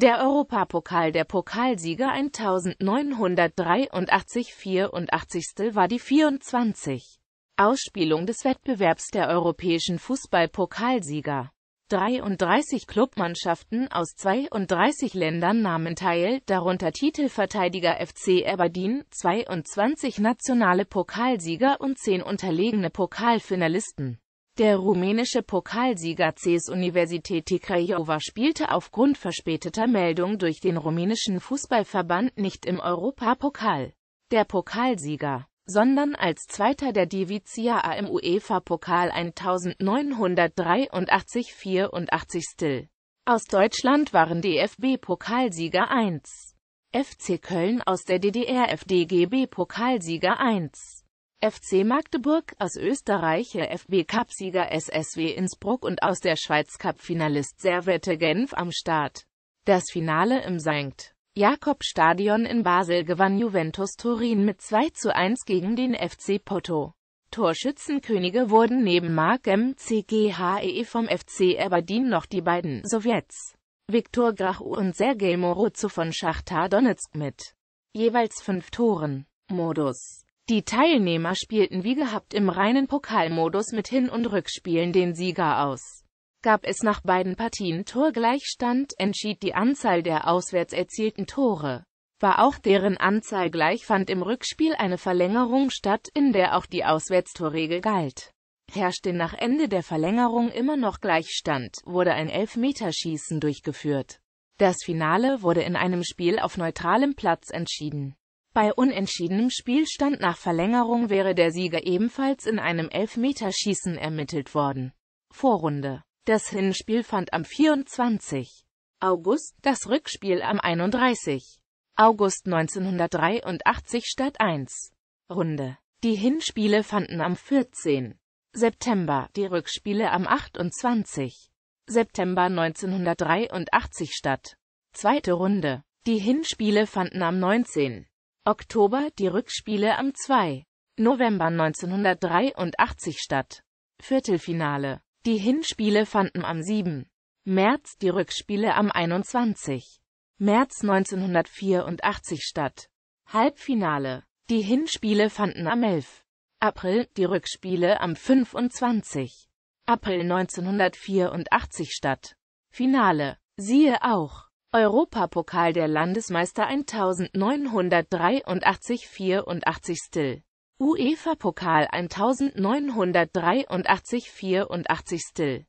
Der Europapokal der Pokalsieger 1983-84 war die 24. Ausspielung des Wettbewerbs der europäischen Fußballpokalsieger. 33 Klubmannschaften aus 32 Ländern nahmen teil, darunter Titelverteidiger FC Aberdeen, 22 nationale Pokalsieger und 10 unterlegene Pokalfinalisten. Der rumänische Pokalsieger CES Universität Craiova spielte aufgrund verspäteter Meldung durch den rumänischen Fußballverband nicht im Europapokal. Der Pokalsieger sondern als Zweiter der Divizia A im UEFA-Pokal 1983-84 still. Aus Deutschland waren DFB-Pokalsieger 1. FC Köln aus der DDR FDGB-Pokalsieger 1. FC Magdeburg, aus Österreich FB Cup-Sieger SSW Innsbruck und aus der Schweiz Cup-Finalist Servette Genf am Start. Das Finale im St. Jakob Stadion in Basel gewann Juventus Turin mit 2 zu 1 gegen den FC Porto. Torschützenkönige wurden neben Mark MCGHE e vom FC Aberdeen noch die beiden Sowjets Viktor Grachu und Sergei Morozo von Schachtar Donetsk mit jeweils fünf Toren. Modus die Teilnehmer spielten wie gehabt im reinen Pokalmodus mit Hin- und Rückspielen den Sieger aus. Gab es nach beiden Partien Torgleichstand, entschied die Anzahl der auswärts erzielten Tore. War auch deren Anzahl gleich, fand im Rückspiel eine Verlängerung statt, in der auch die Auswärtstorregel galt. Herrschte nach Ende der Verlängerung immer noch Gleichstand, wurde ein Elfmeterschießen durchgeführt. Das Finale wurde in einem Spiel auf neutralem Platz entschieden. Bei unentschiedenem Spielstand nach Verlängerung wäre der Sieger ebenfalls in einem Elfmeterschießen ermittelt worden. Vorrunde Das Hinspiel fand am 24. August, das Rückspiel am 31. August 1983 statt 1. Runde. Die Hinspiele fanden am 14. September, die Rückspiele am 28. September 1983 statt. Zweite Runde. Die Hinspiele fanden am 19. Oktober die Rückspiele am 2. November 1983 statt. Viertelfinale. Die Hinspiele fanden am 7. März, die Rückspiele am 21. März 1984 statt. Halbfinale. Die Hinspiele fanden am 11. April, die Rückspiele am 25. April 1984 statt. Finale. Siehe auch Europapokal der Landesmeister 1983 84 Still. UEFA-Pokal 1983 84 Still